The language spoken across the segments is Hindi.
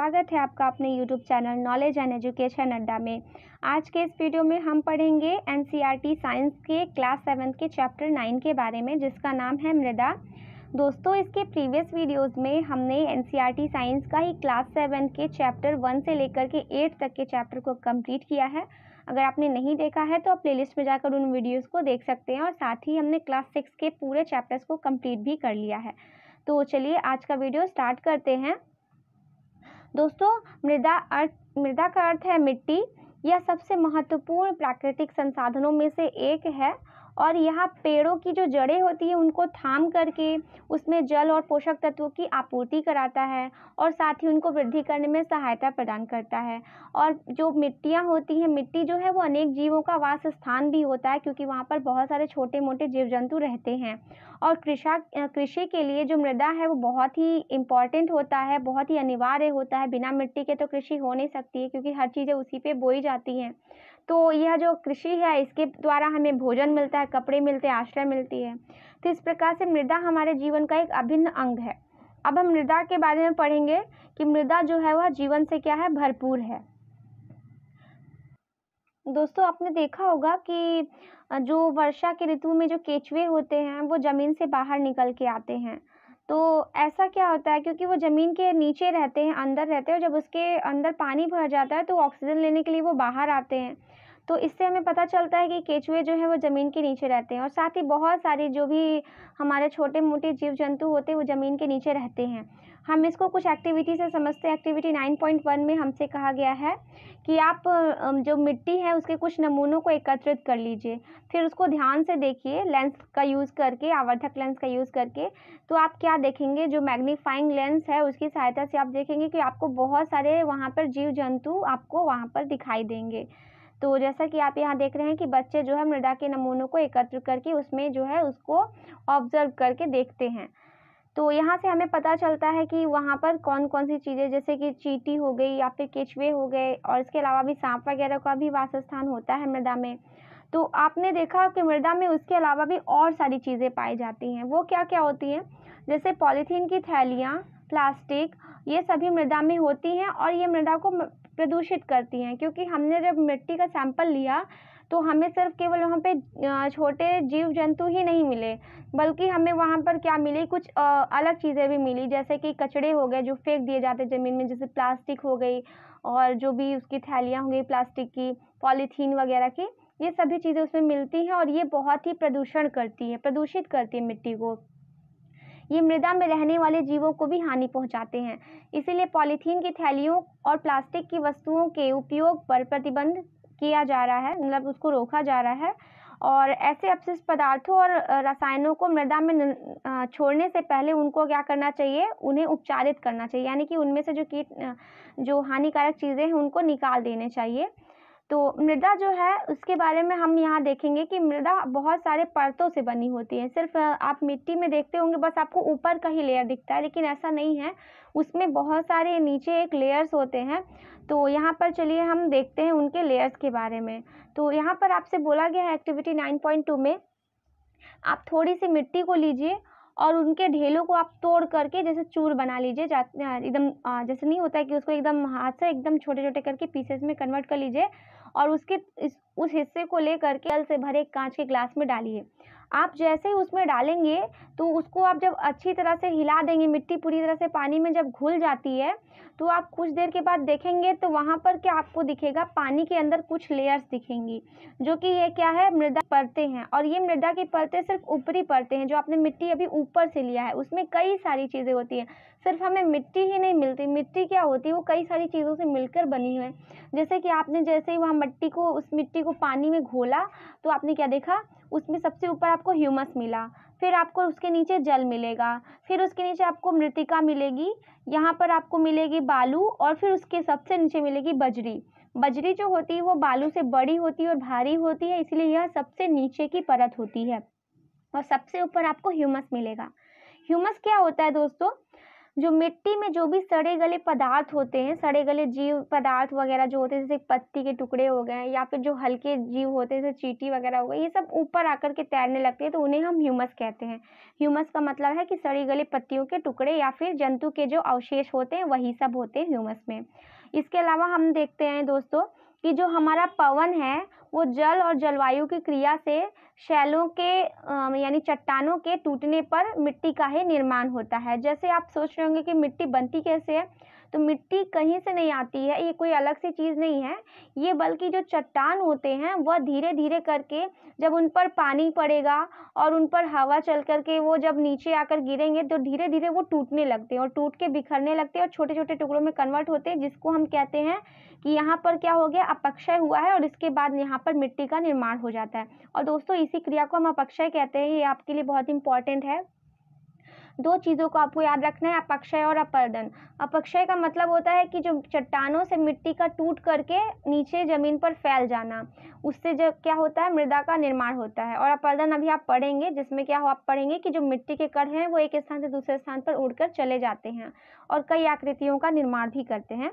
स्वागत है आपका अपने YouTube channel knowledge and education Adda में आज के इस वीडियो में हम पढ़ेंगे एन साइंस e के क्लास सेवन के चैप्टर नाइन के बारे में जिसका नाम है मृदा दोस्तों इसके प्रीवियस वीडियोस में हमने एन साइंस e का ही क्लास सेवन के चैप्टर वन से लेकर के एट तक के चैप्टर को कम्प्लीट किया है अगर आपने नहीं देखा है तो आप प्ले में जाकर उन वीडियोज़ को देख सकते हैं और साथ ही हमने क्लास सिक्स के पूरे चैप्टर्स को कम्प्लीट भी कर लिया है तो चलिए आज का वीडियो स्टार्ट करते हैं दोस्तों मृदा अर्थ मृदा का अर्थ है मिट्टी यह सबसे महत्वपूर्ण प्राकृतिक संसाधनों में से एक है और यहाँ पेड़ों की जो जड़ें होती है उनको थाम करके उसमें जल और पोषक तत्वों की आपूर्ति कराता है और साथ ही उनको वृद्धि करने में सहायता प्रदान करता है और जो मिट्टियाँ होती हैं मिट्टी जो है वो अनेक जीवों का वास स्थान भी होता है क्योंकि वहाँ पर बहुत सारे छोटे मोटे जीव जंतु रहते हैं और कृषा कृषि के लिए जो मृदा है वो बहुत ही इम्पॉर्टेंट होता है बहुत ही अनिवार्य होता है बिना मिट्टी के तो कृषि हो नहीं सकती है क्योंकि हर चीज़ें उसी पर बोई जाती हैं तो यह जो कृषि है इसके द्वारा हमें भोजन मिलता है कपड़े मिलते हैं आश्रय मिलती है तो इस प्रकार से मृदा हमारे जीवन का एक अभिन्न अंग है अब हम मृदा के बारे में पढ़ेंगे कि मृदा जो है वह जीवन से क्या है भरपूर है दोस्तों आपने देखा होगा कि जो वर्षा के ऋतु में जो केचुए होते हैं वो ज़मीन से बाहर निकल के आते हैं तो ऐसा क्या होता है क्योंकि वो ज़मीन के नीचे रहते हैं अंदर रहते हैं और जब उसके अंदर पानी भर जाता है तो ऑक्सीजन लेने के लिए वो बाहर आते हैं तो इससे हमें पता चलता है कि केचुए जो है वो ज़मीन के नीचे रहते हैं और साथ ही बहुत सारे जो भी हमारे छोटे मोटे जीव जंतु होते हैं वो ज़मीन के नीचे रहते हैं हम इसको कुछ एक्टिविटी से समझते हैं एक्टिविटी 9.1 में हमसे कहा गया है कि आप जो मिट्टी है उसके कुछ नमूनों को एकत्रित कर लीजिए फिर उसको ध्यान से देखिए लेंस का यूज़ करके आवर्धक लेंस का यूज़ करके तो आप क्या देखेंगे जो मैग्नीफाइंग लेंस है उसकी सहायता से आप देखेंगे कि आपको बहुत सारे वहाँ पर जीव जंतु आपको वहाँ पर दिखाई देंगे तो जैसा कि आप यहाँ देख रहे हैं कि बच्चे जो है मृदा के नमूनों को एकत्र करके उसमें जो है उसको ऑब्जर्व करके देखते हैं तो यहाँ से हमें पता चलता है कि वहाँ पर कौन कौन सी चीज़ें जैसे कि चीटी हो गई या फिर केचवे हो गए और इसके अलावा भी सांप वगैरह का भी वासस्थान होता है मृदा में तो आपने देखा कि मृदा में उसके अलावा भी और सारी चीज़ें पाई जाती हैं वो क्या क्या होती हैं जैसे पॉलीथीन की थैलियाँ प्लास्टिक ये सभी मृदा में होती हैं और ये मृदा को प्रदूषित करती हैं क्योंकि हमने जब मिट्टी का सैंपल लिया तो हमें सिर्फ केवल वहाँ पे छोटे जीव जंतु ही नहीं मिले बल्कि हमें वहाँ पर क्या मिली कुछ अलग चीज़ें भी मिली जैसे कि कचड़े हो गए जो फेंक दिए जाते ज़मीन में जैसे प्लास्टिक हो गई और जो भी उसकी थैलियाँ हो गई प्लास्टिक की पॉलीथीन वगैरह की ये सभी चीज़ें उसमें मिलती हैं और ये बहुत ही प्रदूषण करती है प्रदूषित करती है मिट्टी को ये मृदा में रहने वाले जीवों को भी हानि पहुंचाते हैं इसीलिए पॉलीथीन की थैलियों और प्लास्टिक की वस्तुओं के उपयोग पर प्रतिबंध किया जा रहा है मतलब उसको रोका जा रहा है और ऐसे अपशिष्ट पदार्थों और रसायनों को मृदा में छोड़ने से पहले उनको क्या करना चाहिए उन्हें उपचारित करना चाहिए यानी कि उनमें से जो कीट जो हानिकारक चीज़ें हैं उनको निकाल देने चाहिए तो मृदा जो है उसके बारे में हम यहाँ देखेंगे कि मृदा बहुत सारे परतों से बनी होती है सिर्फ आप मिट्टी में देखते होंगे बस आपको ऊपर का ही लेयर दिखता है लेकिन ऐसा नहीं है उसमें बहुत सारे नीचे एक लेयर्स होते हैं तो यहाँ पर चलिए हम देखते हैं उनके लेयर्स के बारे में तो यहाँ पर आपसे बोला गया है एक्टिविटी नाइन पॉइंट टू में आप थोड़ी सी मिट्टी को लीजिए और उनके ढेलों को आप तोड़ करके जैसे चूर बना लीजिए एकदम जैसे नहीं होता है कि उसको एकदम हाथ से एकदम छोटे छोटे करके पीसेस में कन्वर्ट कर लीजिए और उसके इस उस हिस्से को लेकर के से भरे कांच के ग्लास में डालिए आप जैसे ही उसमें डालेंगे तो उसको आप जब अच्छी तरह से हिला देंगे मिट्टी पूरी तरह से पानी में जब घुल जाती है तो आप कुछ देर के बाद देखेंगे तो वहाँ पर क्या आपको दिखेगा पानी के अंदर कुछ लेयर्स दिखेंगी जो कि ये क्या है मृदा परतें हैं और ये मृदा की परतें सिर्फ ऊपरी परतें हैं जो आपने मिट्टी अभी ऊपर से लिया है उसमें कई सारी चीज़ें होती हैं सिर्फ हमें मिट्टी ही नहीं मिलती मिट्टी क्या होती है वो कई सारी चीज़ों से मिलकर बनी हुई है जैसे कि आपने जैसे ही वहाँ मिट्टी को उस मिट्टी को पानी में घोला तो आपने क्या देखा उसमें सबसे ऊपर आपको ह्यूमस मिला फिर आपको उसके नीचे जल मिलेगा फिर उसके नीचे आपको मृतिका मिलेगी यहाँ पर आपको मिलेगी बालू और फिर उसके सबसे नीचे मिलेगी बजरी बजरी जो होती है वो बालू से बड़ी होती है और भारी होती है इसलिए यह सबसे नीचे की परत होती है और सबसे ऊपर आपको ह्यूमस मिलेगा ह्यूमस क्या होता है दोस्तों जो मिट्टी में जो भी सड़े गले पदार्थ होते हैं सड़े गले जीव पदार्थ वगैरह जो होते हैं जैसे पत्ती के टुकड़े हो गए या फिर जो हल्के जीव होते हैं जैसे चीटी वगैरह हो गए ये सब ऊपर आकर के तैरने लगते हैं तो उन्हें हम ह्यूमस कहते हैं ह्यूमस का मतलब है कि सड़ी गले पत्तियों के टुकड़े या फिर जंतु के जो अवशेष होते हैं वही सब होते हैं ह्यूमस में इसके अलावा हम देखते हैं दोस्तों कि जो हमारा पवन है वो जल और जलवायु की क्रिया से शैलों के यानी चट्टानों के टूटने पर मिट्टी का ही निर्माण होता है जैसे आप सोच रहे होंगे कि मिट्टी बनती कैसे है तो मिट्टी कहीं से नहीं आती है ये कोई अलग सी चीज़ नहीं है ये बल्कि जो चट्टान होते हैं वह धीरे धीरे करके जब उन पर पानी पड़ेगा और उन पर हवा चल करके वो जब नीचे आकर गिरेंगे तो धीरे धीरे वो टूटने लगते हैं और टूट के बिखरने लगते हैं और छोटे छोटे टुकड़ों में कन्वर्ट होते हैं जिसको हम कहते हैं कि यहाँ पर क्या हो गया अपक्षय हुआ है और इसके बाद यहाँ पर मिट्टी का निर्माण हो जाता है और दोस्तों इसी क्रिया को हम अपक्षय कहते हैं ये आपके लिए बहुत इंपॉर्टेंट है दो चीज़ों को आपको याद रखना है अपक्षय और अपर्दन अपक्षय का मतलब होता है कि जो चट्टानों से मिट्टी का टूट करके नीचे ज़मीन पर फैल जाना उससे जब क्या होता है मृदा का निर्माण होता है और अपर्दन अभी आप पढ़ेंगे जिसमें क्या हो आप पढ़ेंगे कि जो मिट्टी के कण हैं वो एक स्थान से दूसरे स्थान पर उड़कर चले जाते हैं और कई आकृतियों का निर्माण भी करते हैं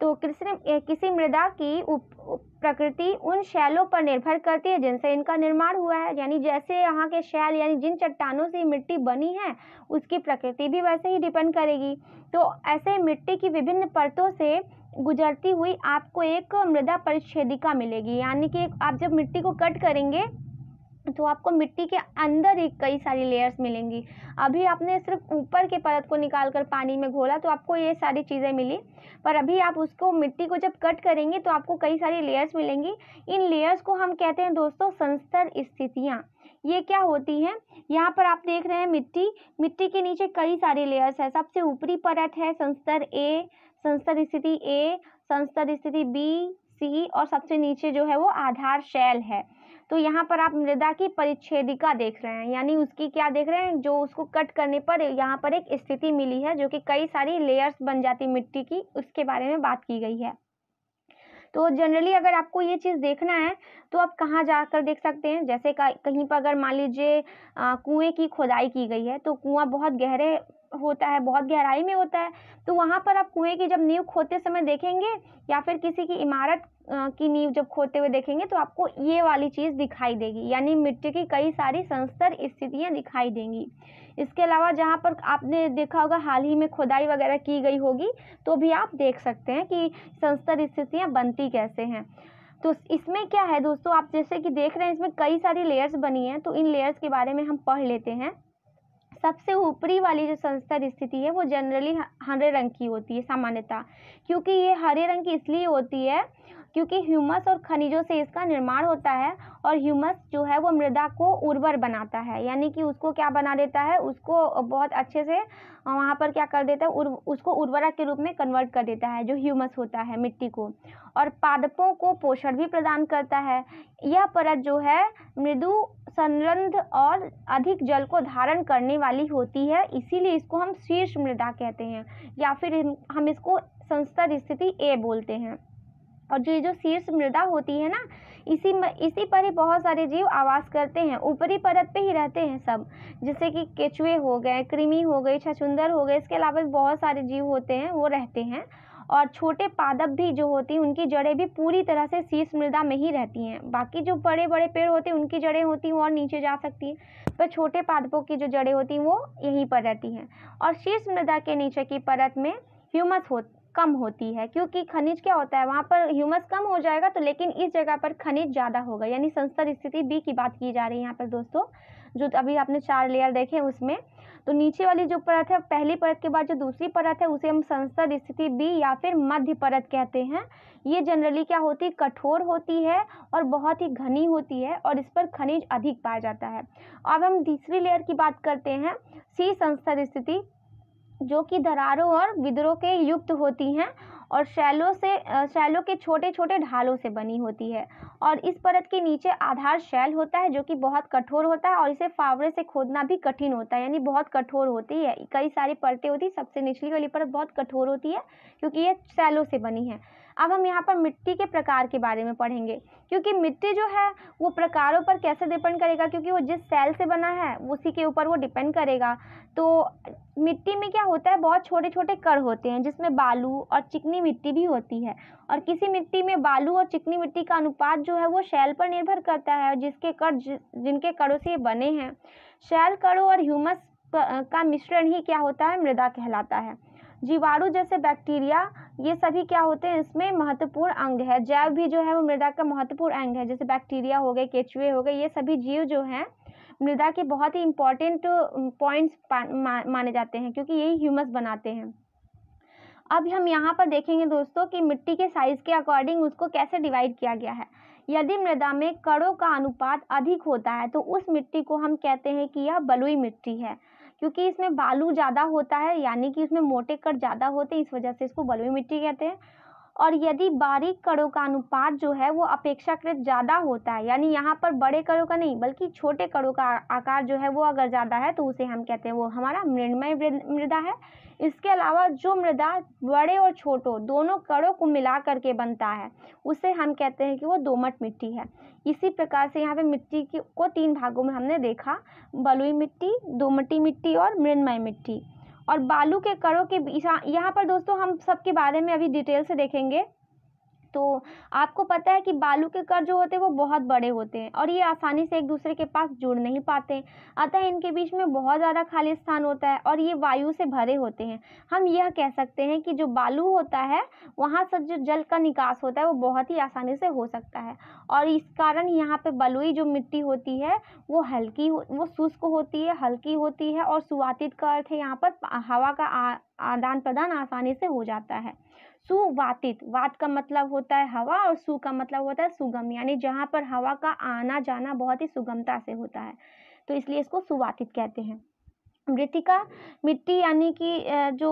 तो कृष्ण किसी मृदा की उप, उप, प्रकृति उन शैलों पर निर्भर करती है जिनसे इनका निर्माण हुआ है यानी जैसे यहाँ के शैल यानी जिन चट्टानों से मिट्टी बनी है उसकी प्रकृति भी वैसे ही डिपेंड करेगी तो ऐसे मिट्टी की विभिन्न परतों से गुजरती हुई आपको एक मृदा परिच्छेदिका मिलेगी यानी कि आप जब मिट्टी को कट करेंगे तो आपको मिट्टी के अंदर ही कई सारी लेयर्स मिलेंगी अभी आपने सिर्फ ऊपर के परत को निकाल कर पानी में घोला तो आपको ये सारी चीज़ें मिली पर अभी आप उसको मिट्टी को जब कट करेंगे तो आपको कई सारी लेयर्स मिलेंगी इन लेयर्स को हम कहते हैं दोस्तों संस्तर स्थितियाँ ये क्या होती हैं यहाँ पर आप देख रहे हैं मिट्टी मिट्टी के नीचे कई सारी लेयर्स है सबसे ऊपरी परत है संस्तर ए संस्तर स्थिति ए संस्तर स्थिति बी सी और सबसे नीचे जो है वो आधार शैल है तो यहाँ पर आप मृदा की परिच्छेदिका देख रहे हैं यानी उसकी क्या देख रहे हैं जो उसको कट करने पर यहाँ पर एक स्थिति मिली है जो कि कई सारी लेयर्स बन जाती मिट्टी की उसके बारे में बात की गई है तो जनरली अगर आपको ये चीज़ देखना है तो आप कहाँ जाकर देख सकते हैं जैसे कहीं पर अगर मान लीजिए कुएं की खुदाई की गई है तो कुआँ बहुत गहरे होता है बहुत गहराई में होता है तो वहाँ पर आप कुएं की जब नींव खोदते समय देखेंगे या फिर किसी की इमारत की नींव जब खोते हुए देखेंगे तो आपको ये वाली चीज़ दिखाई देगी यानी मिट्टी की कई सारी संस्तर स्थितियाँ दिखाई देंगी इसके अलावा जहाँ पर आपने देखा होगा हाल ही में खुदाई वगैरह की गई होगी तो भी आप देख सकते हैं कि संस्तर स्थितियाँ बनती कैसे हैं तो इसमें क्या है दोस्तों आप जैसे कि देख रहे हैं इसमें कई सारी लेयर्स बनी हैं तो इन लेयर्स के बारे में हम पढ़ लेते हैं सबसे ऊपरी वाली जो संस्तर स्थिति है वो जनरली हरे रंग की होती है सामान्यता क्योंकि ये हरे रंग की इसलिए होती है क्योंकि ह्यूमस और खनिजों से इसका निर्माण होता है और ह्यूमस जो है वो मृदा को उर्वर बनाता है यानी कि उसको क्या बना देता है उसको बहुत अच्छे से वहाँ पर क्या कर देता है उर, उसको उर्वरक के रूप में कन्वर्ट कर देता है जो ह्यूमस होता है मिट्टी को और पादपों को पोषण भी प्रदान करता है यह परत जो है मृदु संरंध और अधिक जल को धारण करने वाली होती है इसीलिए इसको हम शीर्ष मृदा कहते हैं या फिर हम इसको संस्तर स्थिति ए बोलते हैं और जो ये जो शीर्ष मृदा होती है ना इसी इसी पर ही बहुत सारे जीव आवास करते हैं ऊपरी परत पे ही रहते हैं सब जैसे कि केचुए हो गए कृमि हो गई छछुंदर हो गए इसके अलावा भी बहुत सारे जीव होते हैं वो रहते हैं और छोटे पादप भी जो होती हैं उनकी जड़ें भी पूरी तरह से शीर्ष मृदा में ही रहती हैं बाकी जो बड़े बड़े पेड़ होते हैं उनकी जड़ें होती हैं और नीचे जा सकती हैं पर छोटे पादपों की जो जड़ें होती हैं वो यहीं पर रहती हैं और शीर्ष मृदा के नीचे की परत में ह्यूमस हो कम होती है क्योंकि खनिज क्या होता है वहाँ पर ह्यूमस कम हो जाएगा तो लेकिन इस जगह पर खनिज ज़्यादा होगा यानी संस्तर स्थिति बी की बात की जा रही है यहाँ पर दोस्तों जो अभी आपने चार लेयर देखे उसमें तो नीचे वाली जो परत है पहली परत के बाद जो दूसरी परत है उसे हम संसद स्थिति बी या फिर मध्य परत कहते हैं ये जनरली क्या होती है कठोर होती है और बहुत ही घनी होती है और इस पर खनिज अधिक पाया जाता है अब हम तीसरी लेयर की बात करते हैं सी संसद स्थिति जो कि दरारों और विद्रोह के युक्त होती हैं और शैलों से शैलों के छोटे छोटे ढालों से बनी होती है और इस परत के नीचे आधार शैल होता है जो कि बहुत कठोर होता है और इसे फावड़े से खोदना भी कठिन होता है यानी बहुत कठोर होती है कई सारी परतें होती है सबसे निचली वाली परत बहुत कठोर होती है क्योंकि ये शैलों से बनी है अब हम यहाँ पर मिट्टी के प्रकार के बारे में पढ़ेंगे क्योंकि मिट्टी जो है वो प्रकारों पर कैसे डिपेंड करेगा क्योंकि वो जिस सेल से बना है उसी के ऊपर वो डिपेंड करेगा तो मिट्टी में क्या होता है बहुत छोटे छोटे कर होते हैं जिसमें बालू और चिकनी मिट्टी भी होती है और किसी मिट्टी में बालू और चिकनी मिट्टी का अनुपात जो है वो शैल पर निर्भर करता है जिसके कर जिनके करों से बने हैं शैल कड़ों और ह्यूमस का मिश्रण ही क्या होता है मृदा कहलाता है जीवाणु जैसे बैक्टीरिया ये सभी क्या होते हैं इसमें महत्वपूर्ण अंग है जैव भी जो है वो मृदा का महत्वपूर्ण अंग है जैसे बैक्टीरिया हो गए केचुए हो गए ये सभी जीव जो हैं मृदा के बहुत ही इंपॉर्टेंट पॉइंट्स माने जाते हैं क्योंकि यही ह्यूमस बनाते हैं अब हम यहाँ पर देखेंगे दोस्तों कि मिट्टी के साइज़ के अकॉर्डिंग उसको कैसे डिवाइड किया गया है यदि मृदा में कड़ों का अनुपात अधिक होता है तो उस मिट्टी को हम कहते हैं कि यह बलुई मिट्टी है क्योंकि इसमें बालू ज़्यादा होता है यानी कि इसमें मोटे कट ज़्यादा होते हैं इस वजह से इसको बलुई मिट्टी कहते हैं और यदि बारीक कणों का अनुपात जो है वो अपेक्षाकृत ज़्यादा होता है यानी यहाँ पर बड़े कणों का नहीं बल्कि छोटे कणों का आकार जो है वो अगर ज़्यादा है तो उसे हम कहते हैं वो हमारा मृणमय मृदा है इसके अलावा जो मृदा बड़े और छोटों दोनों कणों को मिला करके बनता है उसे हम कहते हैं कि वो दोमट मिट्टी है इसी प्रकार से यहाँ पे मिट्टी की को तीन भागों में हमने देखा बलुई मिट्टी दोमटी मिट्टी और मृणमय मिट्टी और बालू के करों के हाँ, यहाँ पर दोस्तों हम सब के बारे में अभी डिटेल से देखेंगे तो आपको पता है कि बालू के कर जो होते हैं वो बहुत बड़े होते हैं और ये आसानी से एक दूसरे के पास जुड़ नहीं पाते अतः इनके बीच में बहुत ज़्यादा खाली स्थान होता है और ये वायु से भरे होते हैं हम यह कह सकते हैं कि जो बालू होता है वहाँ से जो जल का निकास होता है वो बहुत ही आसानी से हो सकता है और इस कारण यहाँ पर बलुई जो मिट्टी होती है वो हल्की हो, वो शुष्क होती है हल्की होती है और सुवातित का अर्थ है यहाँ पर हवा का आदान प्रदान आसानी से हो जाता है सुवातित वात का मतलब होता है हवा और सु का मतलब होता है सुगम यानी जहाँ पर हवा का आना जाना बहुत ही सुगमता से होता है तो इसलिए इसको सुवातित कहते हैं मृतिका मिट्टी यानी कि जो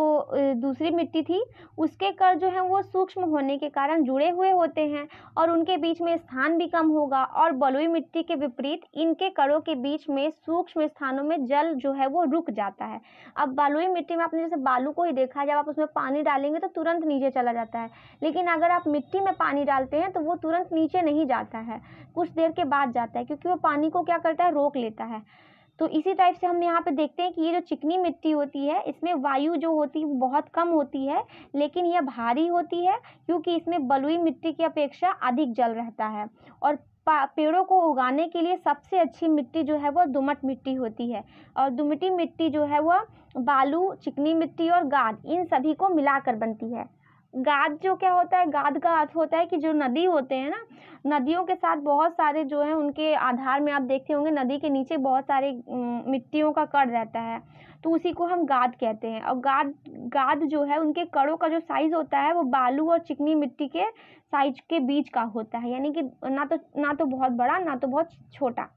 दूसरी मिट्टी थी उसके कर जो है वो सूक्ष्म होने के कारण जुड़े हुए होते हैं और उनके बीच में स्थान भी कम होगा और बलुई मिट्टी के विपरीत इनके करों के बीच में सूक्ष्म स्थानों में जल जो है वो रुक जाता है अब बलुई मिट्टी में आपने जैसे बालू को ही देखा जब आप उसमें पानी डालेंगे तो तुरंत नीचे चला जाता है लेकिन अगर आप मिट्टी में पानी डालते हैं तो वो तुरंत नीचे नहीं जाता है कुछ देर के बाद जाता है क्योंकि वो पानी को क्या करता है रोक लेता है तो इसी टाइप से हम यहाँ पे देखते हैं कि ये जो चिकनी मिट्टी होती है इसमें वायु जो होती है बहुत कम होती है लेकिन यह भारी होती है क्योंकि इसमें बलुई मिट्टी की अपेक्षा अधिक जल रहता है और पेड़ों को उगाने के लिए सबसे अच्छी मिट्टी जो है वह दुमट मिट्टी होती है और दुमटी मिट्टी जो है वह बालू चिकनी मिट्टी और गाद इन सभी को मिलाकर बनती है गाद जो क्या होता है गाद का अर्थ होता है कि जो नदी होते हैं ना नदियों के साथ बहुत सारे जो है उनके आधार में आप देखते होंगे नदी के नीचे बहुत सारे मिट्टियों का कड़ रहता है तो उसी को हम गाद कहते हैं और गाद गाद जो है उनके कड़ों का जो साइज़ होता है वो बालू और चिकनी मिट्टी के साइज के बीच का होता है यानी कि ना तो ना तो बहुत बड़ा ना तो बहुत छोटा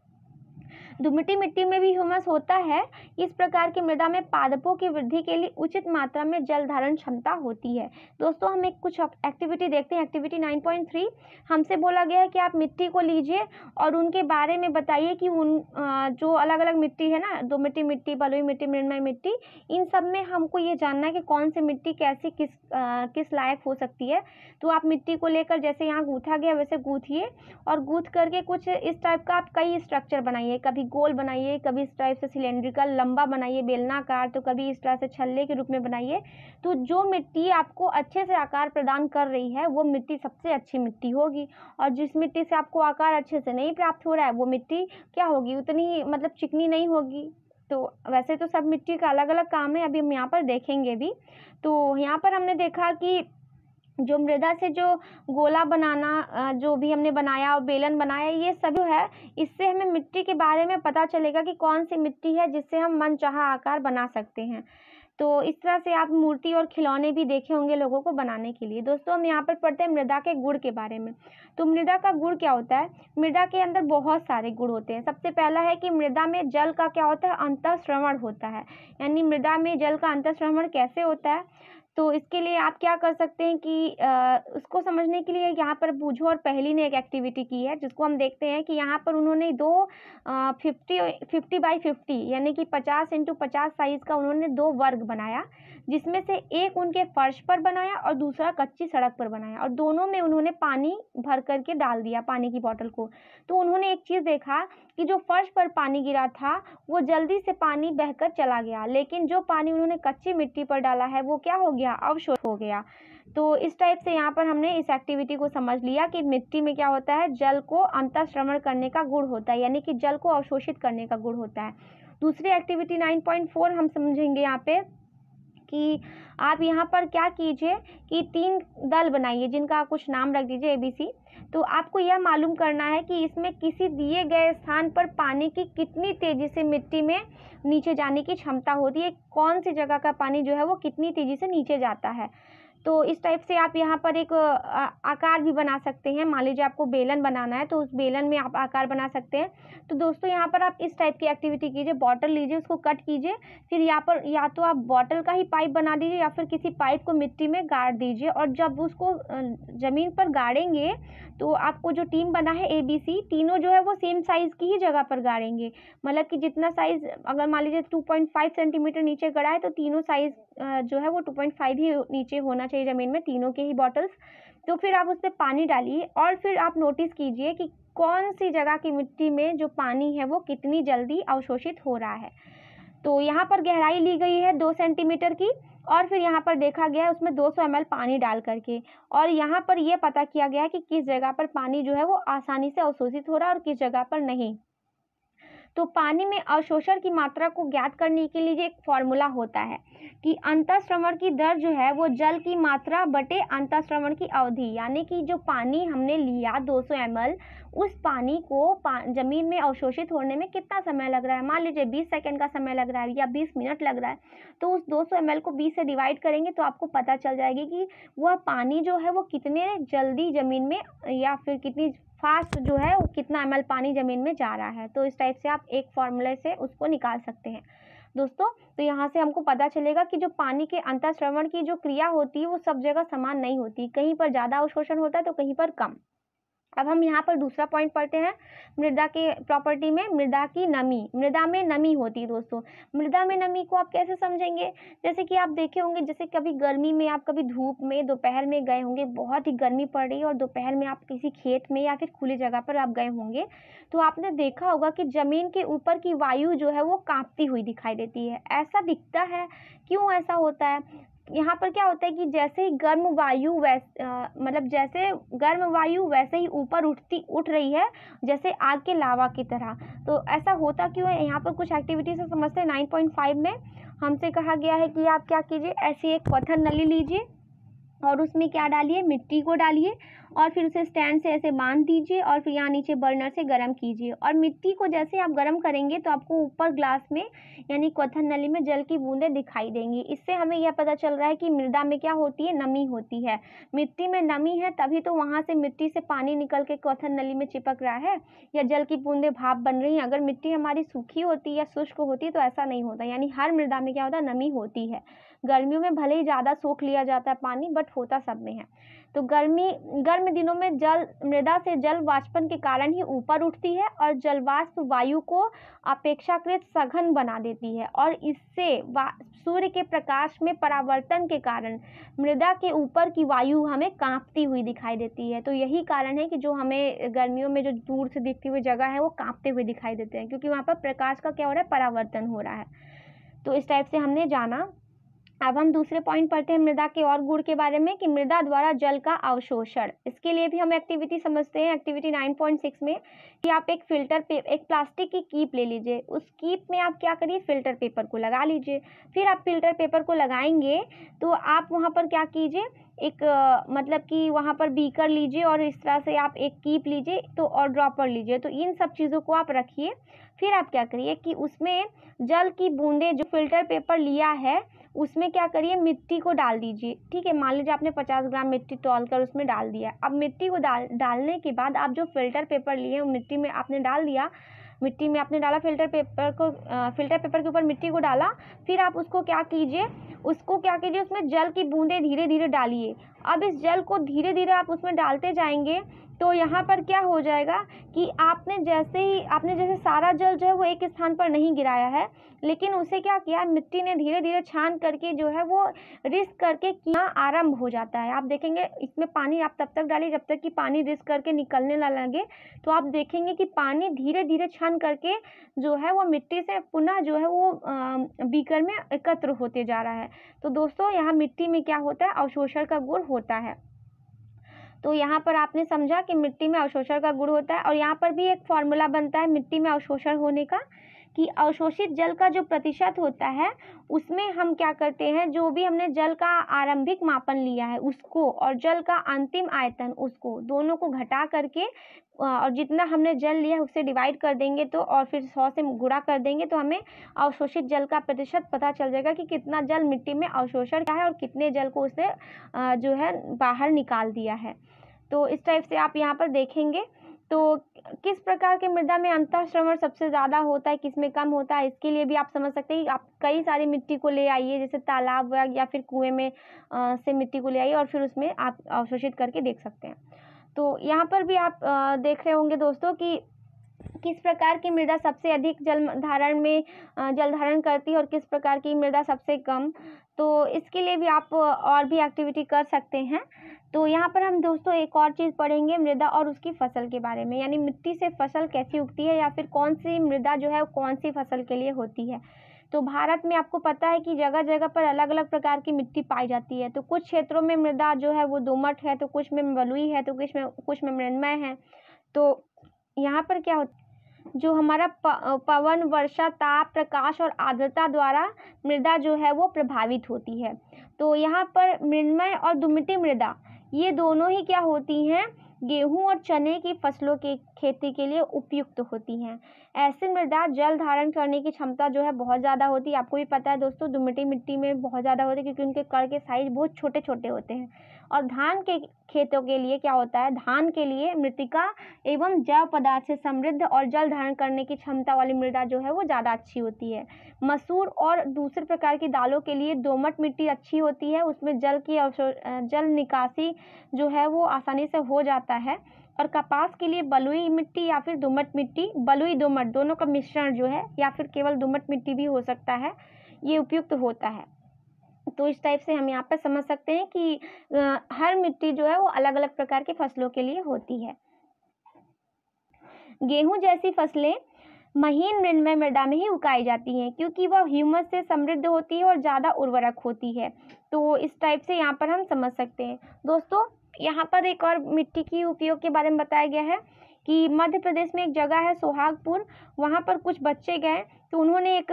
दुमटी मिट्टी में भी ह्यूमस होता है इस प्रकार की मृदा में पादपों की वृद्धि के लिए उचित मात्रा में जल धारण क्षमता होती है दोस्तों हम एक कुछ एक्टिविटी देखते हैं एक्टिविटी 9.3 हमसे बोला गया है कि आप मिट्टी को लीजिए और उनके बारे में बताइए कि उन जो अलग अलग मिट्टी है ना दो मिट्टी मिट्टी बलुई मिट्टी मृणमय मिट्टी इन सब में हमको ये जानना है कि कौन सी मिट्टी कैसी किस किस लायक हो सकती है तो आप मिट्टी को लेकर जैसे यहाँ गूँथा गया वैसे गूँथिए और गूँथ करके कुछ इस टाइप का आप कई स्ट्रक्चर बनाइए कभी गोल बनाइए कभी इस टाइप से सिलेंड्रिकल लंबा बनाइए बेलनाकार तो कभी इस तरह से छल्ले के रूप में बनाइए तो जो मिट्टी आपको अच्छे से आकार प्रदान कर रही है वो मिट्टी सबसे अच्छी मिट्टी होगी और जिस मिट्टी से आपको आकार अच्छे से नहीं प्राप्त हो रहा है वो मिट्टी क्या होगी उतनी मतलब चिकनी नहीं होगी तो वैसे तो सब मिट्टी का अलग अलग काम है अभी हम यहाँ पर देखेंगे भी तो यहाँ पर हमने देखा कि जो मृदा से जो गोला बनाना जो भी हमने बनाया और बेलन बनाया ये सब जो है इससे हमें मिट्टी के बारे में पता चलेगा कि कौन सी मिट्टी है जिससे हम मनचाहा आकार बना सकते हैं तो इस तरह से आप मूर्ति और खिलौने भी देखे होंगे लोगों को बनाने के लिए दोस्तों हम यहाँ पर पढ़ते हैं मृदा के गुड़ के बारे में तो मृदा का गुड़ क्या होता है मृदा के अंदर बहुत सारे गुड़ होते हैं सबसे पहला है कि मृदा में जल का क्या होता है अंतश्रवण होता है यानी मृदा में जल का अंतश्रवण कैसे होता है तो इसके लिए आप क्या कर सकते हैं कि आ, उसको समझने के लिए यहाँ पर बूझो और पहली ने एक एक्टिविटी की है जिसको हम देखते हैं कि यहाँ पर उन्होंने दो फिफ्टी फिफ्टी बाई फिफ्टी यानी कि पचास इंटू पचास साइज़ का उन्होंने दो वर्ग बनाया जिसमें से एक उनके फर्श पर बनाया और दूसरा कच्ची सड़क पर बनाया और दोनों में उन्होंने पानी भर करके डाल दिया पानी की बॉटल को तो उन्होंने एक चीज़ देखा कि जो फर्श पर पानी गिरा था वो जल्दी से पानी बहकर चला गया लेकिन जो पानी उन्होंने कच्ची मिट्टी पर डाला है वो क्या हो गया अवशोष हो गया तो इस टाइप से यहाँ पर हमने इस एक्टिविटी को समझ लिया कि मिट्टी में क्या होता है जल को अंतश्रवण करने का गुण होता है यानी कि जल को अवशोषित करने का गुण होता है दूसरी एक्टिविटी 9.4 हम समझेंगे यहाँ पे कि आप यहाँ पर क्या कीजिए कि तीन दल बनाइए जिनका कुछ नाम रख दीजिए एबीसी तो आपको यह मालूम करना है कि इसमें किसी दिए गए स्थान पर पानी की कितनी तेज़ी से मिट्टी में नीचे जाने की क्षमता होती है कौन सी जगह का पानी जो है वो कितनी तेज़ी से नीचे जाता है तो इस टाइप से आप यहाँ पर एक आकार भी बना सकते हैं मान लीजिए आपको बेलन बनाना है तो उस बेलन में आप आकार बना सकते हैं तो दोस्तों यहाँ पर आप इस टाइप की एक्टिविटी कीजिए बॉटल लीजिए उसको कट कीजिए फिर यहाँ पर या तो आप बॉटल का ही पाइप बना दीजिए या फिर किसी पाइप को मिट्टी में गाड़ दीजिए और जब उसको ज़मीन पर गाड़ेंगे तो आपको जो टीम बना है ए बी सी तीनों जो है वो सेम साइज़ की ही जगह पर गाड़ेंगे मतलब कि जितना साइज़ अगर मान लीजिए टू पॉइंट फाइव सेंटीमीटर नीचे गड़ा है तो तीनों साइज़ जो है वो टू पॉइंट फाइव ही नीचे होना चाहिए ज़मीन में तीनों के ही बॉटल्स तो फिर आप उस पर पानी डालिए और फिर आप नोटिस कीजिए कि कौन सी जगह की मिट्टी में जो पानी है वो कितनी जल्दी अवशोषित हो रहा है तो यहाँ पर गहराई ली गई है दो सेंटीमीटर की और फिर यहाँ पर देखा गया है उसमें 200 ml पानी डाल करके और यहाँ पर यह पता किया गया है कि किस जगह पर पानी जो है वो आसानी से अवशोषित हो रहा है और किस जगह पर नहीं तो पानी में अवशोषण की मात्रा को ज्ञात करने के लिए एक फॉर्मूला होता है कि अंतःश्रवण की दर जो है वो जल की मात्रा बटे अंतःश्रवण की अवधि यानी कि जो पानी हमने लिया 200 सौ उस पानी को पा, ज़मीन में अवशोषित होने में कितना समय लग रहा है मान लीजिए 20 सेकंड का समय लग रहा है या 20 मिनट लग रहा है तो उस 200 सौ को 20 से डिवाइड करेंगे तो आपको पता चल जाएगी कि वह पानी जो है वो कितने जल्दी ज़मीन में या फिर कितनी फास्ट जो है वो कितना एम पानी ज़मीन में जा रहा है तो इस टाइप से आप एक फॉर्मूले से उसको निकाल सकते हैं दोस्तों तो यहाँ से हमको पता चलेगा कि जो पानी के श्रवण की जो क्रिया होती है वो सब जगह समान नहीं होती कहीं पर ज़्यादा अवशोषण होता है तो कहीं पर कम अब हम यहाँ पर दूसरा पॉइंट पढ़ते हैं मृदा के प्रॉपर्टी में मृदा की नमी मृदा में नमी होती है दोस्तों मृदा में नमी को आप कैसे समझेंगे जैसे कि आप देखे होंगे जैसे कभी गर्मी में आप कभी धूप में दोपहर में गए होंगे बहुत ही गर्मी पड़ रही है और दोपहर में आप किसी खेत में या फिर खुली जगह पर आप गए होंगे तो आपने देखा होगा कि ज़मीन के ऊपर की वायु जो है वो काँपती हुई दिखाई देती है ऐसा दिखता है क्यों ऐसा होता है यहाँ पर क्या होता है कि जैसे ही गर्म वायु वैसे मतलब जैसे गर्म वायु वैसे ही ऊपर उठती उठ रही है जैसे आग के लावा की तरह तो ऐसा होता क्यों है यहाँ पर कुछ एक्टिविटीज से समझते हैं नाइन पॉइंट फाइव में हमसे कहा गया है कि आप क्या कीजिए ऐसी एक क्वथन नली लीजिए और उसमें क्या डालिए मिट्टी को डालिए और फिर उसे स्टैंड से ऐसे बांध दीजिए और फिर यहाँ नीचे बर्नर से गर्म कीजिए और मिट्टी को जैसे आप गर्म करेंगे तो आपको ऊपर ग्लास में यानी क्वथन नली में जल की बूंदें दिखाई देंगी इससे हमें यह पता चल रहा है कि मृदा में क्या होती है नमी होती है मिट्टी में नमी है तभी तो वहाँ से मिट्टी से पानी निकल के क्वथन नली में चिपक रहा है या जल की बूंदें भाप बन रही हैं अगर मिट्टी हमारी सूखी होती या शुष्क होती तो ऐसा नहीं होता यानी हर मृदा में क्या होता नमी होती है गर्मियों में भले ही ज़्यादा सोख लिया जाता है पानी बट होता सब में है तो गर्मी गर्म दिनों में जल मृदा से जल वाष्पन के कारण ही ऊपर उठती है और जलवाष्प वायु को अपेक्षाकृत सघन बना देती है और इससे सूर्य के प्रकाश में परावर्तन के कारण मृदा के ऊपर की वायु हमें कांपती हुई दिखाई देती है तो यही कारण है कि जो हमें गर्मियों में जो दूर से दिखती हुई जगह है वो कांपते हुए दिखाई देते हैं क्योंकि वहाँ पर प्रकाश का क्या हो रहा है परावर्तन हो रहा है तो इस टाइप से हमने जाना अब हम दूसरे पॉइंट पढ़ते हैं मृदा के और गुण के बारे में कि मृदा द्वारा जल का अवशोषण इसके लिए भी हम एक्टिविटी समझते हैं एक्टिविटी 9.6 में कि आप एक फिल्टर पे एक प्लास्टिक की कीप ले लीजिए उस कीप में आप क्या करिए फिल्टर पेपर को लगा लीजिए फिर आप फिल्टर पेपर को लगाएंगे तो आप वहाँ पर क्या कीजिए एक मतलब कि वहाँ पर बीकर लीजिए और इस तरह से आप एक कीप लीजिए तो और ड्रॉपर लीजिए तो इन सब चीज़ों को आप रखिए फिर आप क्या करिए कि उसमें जल की बूंदें जो फिल्टर पेपर लिया है उसमें क्या करिए मिट्टी को डाल दीजिए ठीक है मान लीजिए आपने पचास ग्राम मिट्टी तोल कर उसमें डाल दिया अब मिट्टी को डाल डालने के बाद आप जो फिल्टर पेपर लिए मिट्टी में आपने डाल दिया मिट्टी में आपने डाला फिल्टर पेपर को फिल्टर पेपर के ऊपर मिट्टी को डाला फिर आप उसको क्या कीजिए उसको क्या कीजिए उसमें जल की बूंदें धीरे धीरे डालिए अब इस जल को धीरे धीरे आप उसमें डालते जाएंगे तो यहाँ पर क्या हो जाएगा कि आपने जैसे ही आपने जैसे सारा जल जो है वो एक स्थान पर नहीं गिराया है लेकिन उसे क्या किया मिट्टी ने धीरे धीरे छान करके जो है वो रिस्क करके किया आरंभ हो जाता है आप देखेंगे इसमें पानी आप तब तक डालिए जब तक कि पानी रिस्क करके निकलने ना लगे तो आप देखेंगे कि पानी धीरे धीरे छान करके जो है वो मिट्टी से पुनः जो है वो बीकर में एकत्र होते जा रहा है तो दोस्तों यहाँ मिट्टी में क्या होता है अवशोषण का गुण होता है तो यहाँ पर आपने समझा कि मिट्टी में अवशोषण का गुण होता है और यहाँ पर भी एक फॉर्मूला बनता है मिट्टी में अवशोषण होने का कि अवशोषित जल का जो प्रतिशत होता है उसमें हम क्या करते हैं जो भी हमने जल का आरंभिक मापन लिया है उसको और जल का अंतिम आयतन उसको दोनों को घटा करके और जितना हमने जल लिया है उससे डिवाइड कर देंगे तो और फिर सौ से गुड़ा कर देंगे तो हमें अवशोषित जल का प्रतिशत पता चल जाएगा कि कितना जल मिट्टी में अवशोषण का है और कितने जल को उसने जो है बाहर निकाल दिया है तो इस टाइप से आप यहाँ पर देखेंगे तो किस प्रकार के मृदा में अंतर श्रवण सबसे ज़्यादा होता है किस में कम होता है इसके लिए भी आप समझ सकते हैं आप कई सारी मिट्टी को ले आइए जैसे तालाब या फिर कुएं में आ, से मिट्टी को ले आइए और फिर उसमें आप अवशोषित करके देख सकते हैं तो यहाँ पर भी आप आ, देख रहे होंगे दोस्तों कि किस प्रकार की मृदा सबसे अधिक जल धारण में जल धारण करती है और किस प्रकार की मृदा सबसे कम तो इसके लिए भी आप और भी एक्टिविटी कर सकते हैं तो यहाँ पर हम दोस्तों एक और चीज़ पढ़ेंगे मृदा और उसकी फसल के बारे में यानी मिट्टी से फसल कैसी उगती है या फिर कौन सी मृदा जो है कौन सी फसल के लिए होती है तो भारत में आपको पता है कि जगह जगह पर अलग अलग प्रकार की मिट्टी पाई जाती है तो कुछ क्षेत्रों में मृदा जो है वो दोमट है तो कुछ में बलुई है तो कुछ में कुछ में मृदमय है तो यहाँ पर क्या होता जो हमारा पवन वर्षा ताप प्रकाश और आर्द्रता द्वारा मृदा जो है वो प्रभावित होती है तो यहाँ पर मृणमय और दुमिटी मृदा ये दोनों ही क्या होती हैं गेहूं और चने की फसलों के खेती के लिए उपयुक्त होती हैं ऐसी मृदा जल धारण करने की क्षमता जो है बहुत ज़्यादा होती है आपको भी पता है दोस्तों दुमिटी मिट्टी में बहुत ज़्यादा होती है क्योंकि उनके कड़ के साइज बहुत छोटे छोटे होते हैं और धान के खेतों के लिए क्या होता है धान के लिए मृतिका एवं जैव पदार्थ से समृद्ध और जल धारण करने की क्षमता वाली मृदा जो है वो ज़्यादा अच्छी होती है मसूर और दूसरे प्रकार की दालों के लिए दोमट मिट्टी अच्छी होती है उसमें जल की जल निकासी जो है वो आसानी से हो जाता है और कपास के लिए बलुई मिट्टी या फिर दोमट मिट्टी बलुई दोमट दोनों का मिश्रण जो है या फिर केवल दोमट मिट्टी भी हो सकता है ये उपयुक्त होता है तो इस टाइप से हम यहाँ पर समझ सकते हैं कि हर मिट्टी जो है वो अलग अलग प्रकार की फसलों के लिए होती है गेहूं जैसी फसलें महीन मृणमय मृदा में ही उगाई जाती हैं क्योंकि वह ह्यूमस से समृद्ध होती है और ज़्यादा उर्वरक होती है तो इस टाइप से यहाँ पर हम समझ सकते हैं दोस्तों यहाँ पर एक और मिट्टी की उपयोग के बारे में बताया गया है कि मध्य प्रदेश में एक जगह है सोहागपुर वहाँ पर कुछ बच्चे गए तो उन्होंने एक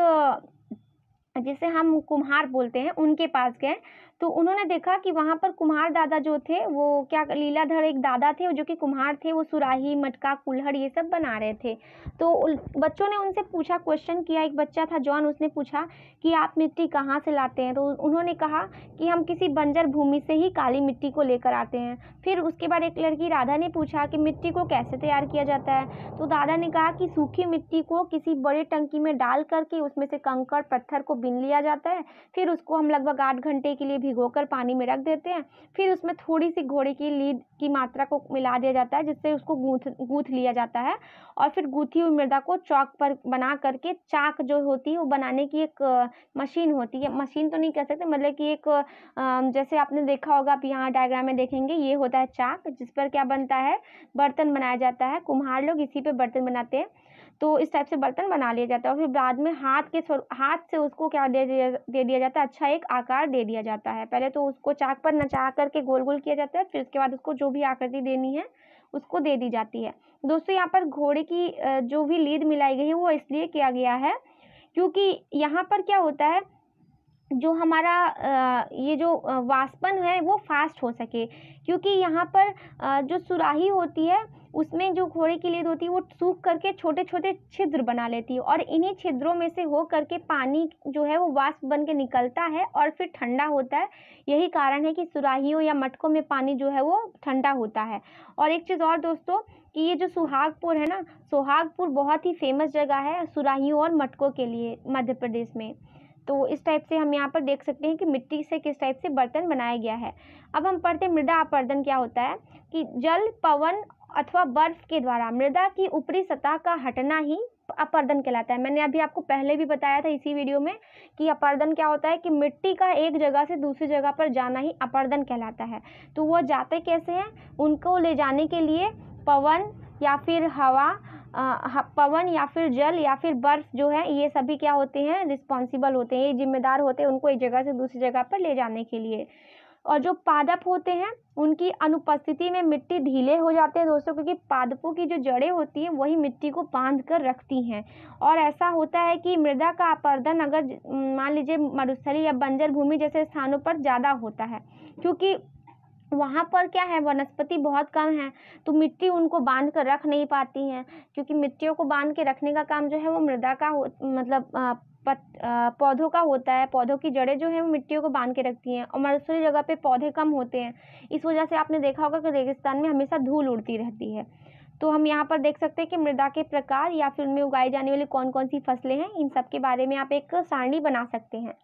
जिसे हम कुम्हार बोलते हैं उनके पास गए तो उन्होंने देखा कि वहाँ पर कुम्हार दादा जो थे वो क्या लीलाधर एक दादा थे जो कि कुम्हार थे वो सुराही मटका कुल्हड़ ये सब बना रहे थे तो बच्चों ने उनसे पूछा क्वेश्चन किया एक बच्चा था जॉन उसने पूछा कि आप मिट्टी कहाँ से लाते हैं तो उन्होंने कहा कि हम किसी बंजर भूमि से ही काली मिट्टी को लेकर आते हैं फिर उसके बाद एक लड़की राधा ने पूछा कि मिट्टी को कैसे तैयार किया जाता है तो दादा ने कहा कि सूखी मिट्टी को किसी बड़े टंकी में डाल करके उसमें से कंकड़ पत्थर को बिन लिया जाता है फिर उसको हम लगभग आठ घंटे के लिए भिगोकर पानी में रख देते हैं फिर उसमें थोड़ी सी घोड़े की लीड की मात्रा को मिला दिया जाता है जिससे उसको गूंथ गूँथ लिया जाता है और फिर गूँथी हुई मृदा को चौक पर बना करके चाक जो होती है वो बनाने की एक मशीन होती है मशीन तो नहीं कह सकते मतलब कि एक जैसे आपने देखा होगा आप यहाँ डायग्राम में देखेंगे ये होता है चाक जिस पर क्या बनता है बर्तन बनाया जाता है कुम्हार लोग इसी पर बर्तन बनाते हैं तो इस टाइप से बर्तन बना लिया जाता है और फिर बाद में हाथ के हाथ से उसको क्या दे दिया दे दिया जाता है अच्छा एक आकार दे दिया जाता है पहले तो उसको चाक पर नचा करके गोल गोल किया जाता है फिर उसके बाद उसको जो भी आकृति देनी है उसको दे दी जाती है दोस्तों यहाँ पर घोड़े की जो भी लीड मिलाई गई है वो इसलिए किया गया है क्योंकि यहाँ पर क्या होता है जो हमारा ये जो वास्पन है वो फास्ट हो सके क्योंकि यहाँ पर जो सुराही होती है उसमें जो घोड़े की लेद होती है वो सूख करके छोटे छोटे छिद्र बना लेती है और इन्हीं छिद्रों में से हो करके पानी जो है वो वाष्प बन के निकलता है और फिर ठंडा होता है यही कारण है कि सुराहियों या मटकों में पानी जो है वो ठंडा होता है और एक चीज़ और दोस्तों कि ये जो सुहागपुर है ना सुहागपुर बहुत ही फेमस जगह है सुराहियों और मटकों के लिए मध्य प्रदेश में तो इस टाइप से हम यहाँ पर देख सकते हैं कि मिट्टी से किस टाइप से बर्तन बनाया गया है अब हम पढ़ते हैं मृदा अपर्दन क्या होता है कि जल पवन अथवा बर्फ के द्वारा मृदा की ऊपरी सतह का हटना ही अपर्दन कहलाता है मैंने अभी आपको पहले भी बताया था इसी वीडियो में कि अपर्दन क्या होता है कि मिट्टी का एक जगह से दूसरी जगह पर जाना ही अपर्दन कहलाता है तो वो जाते कैसे हैं उनको ले जाने के लिए पवन या फिर हवा पवन या फिर जल या फिर बर्फ जो है ये सभी क्या होते हैं रिस्पॉन्सिबल होते हैं ये जिम्मेदार होते हैं उनको एक जगह से दूसरी जगह पर ले जाने के लिए और जो पादप होते हैं उनकी अनुपस्थिति में मिट्टी ढीले हो जाते हैं दोस्तों क्योंकि पादपों की जो जड़ें होती हैं वही मिट्टी को बांध कर रखती हैं और ऐसा होता है कि मृदा का अपर्दन अगर मान लीजिए मरुस्थली या बंजर भूमि जैसे स्थानों पर ज़्यादा होता है क्योंकि वहाँ पर क्या है वनस्पति बहुत कम है तो मिट्टी उनको बांध कर रख नहीं पाती हैं क्योंकि मिट्टियों को बांध के रखने का काम जो है वो मृदा का हो मतलब पत पौधों का होता है पौधों की जड़ें जो हैं वो मिट्टियों को बांध के रखती हैं और मरुस्थलीय जगह पे पौधे कम होते हैं इस वजह से आपने देखा होगा कि रेगिस्तान में हमेशा धूल उड़ती रहती है तो हम यहाँ पर देख सकते हैं कि मृदा के प्रकार या फिर उनमें उगाई जाने वाली कौन कौन सी फसलें हैं इन सब के बारे में आप एक सारणी बना सकते हैं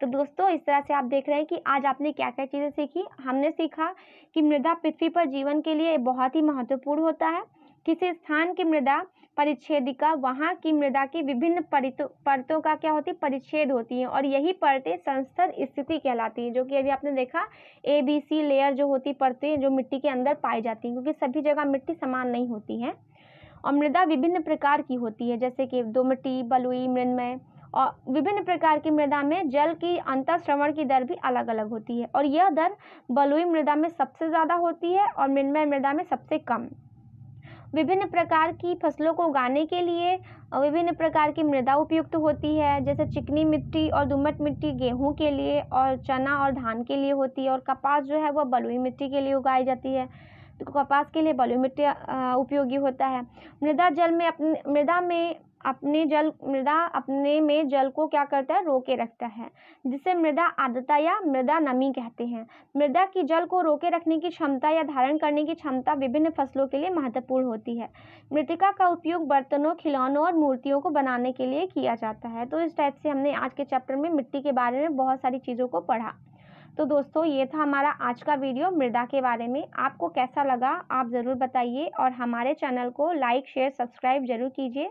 तो दोस्तों इस तरह से आप देख रहे हैं कि आज आपने क्या क्या चीज़ें सीखी हमने सीखा कि मृदा पृथ्वी पर जीवन के लिए बहुत ही महत्वपूर्ण होता है किसी स्थान की मृदा परिच्छेदिका वहाँ की मृदा की विभिन्न परतों का क्या होती है परिच्छेद होती हैं और यही परतें संस्तर स्थिति कहलाती हैं जो कि अभी आपने देखा ए बी सी लेयर जो होती परतें जो मिट्टी के अंदर पाई जाती हैं क्योंकि सभी जगह मिट्टी समान नहीं होती है और मृदा विभिन्न प्रकार की होती है जैसे कि दो मिट्टी बलुई मृणमय और विभिन्न प्रकार की मृदा में जल की श्रवण की दर भी अलग अलग होती है और यह दर बलुई मृदा में सबसे ज़्यादा होती है और मृणमय मृदा में सबसे कम विभिन्न प्रकार की फसलों को उगाने के लिए विभिन्न प्रकार की मृदा उपयुक्त होती है जैसे चिकनी मिट्टी और दुमट मिट्टी गेहूं के लिए और चना और धान के लिए होती है और कपास जो है वह बलुई मिट्टी के लिए उगाई जाती है तो कपास के लिए बलुई मिट्टी उपयोगी होता है मृदा जल में अपने मृदा में अपने जल मृदा अपने में जल को क्या करता है रोके रखता है जिसे मृदा आर्द्रता या मृदा नमी कहते हैं मृदा की जल को रोके रखने की क्षमता या धारण करने की क्षमता विभिन्न फसलों के लिए महत्वपूर्ण होती है मृतिका का उपयोग बर्तनों खिलौनों और मूर्तियों को बनाने के लिए किया जाता है तो इस टाइप से हमने आज के चैप्टर में मिट्टी के बारे में बहुत सारी चीज़ों को पढ़ा तो दोस्तों ये था हमारा आज का वीडियो मृदा के बारे में आपको कैसा लगा आप ज़रूर बताइए और हमारे चैनल को लाइक शेयर सब्सक्राइब जरूर कीजिए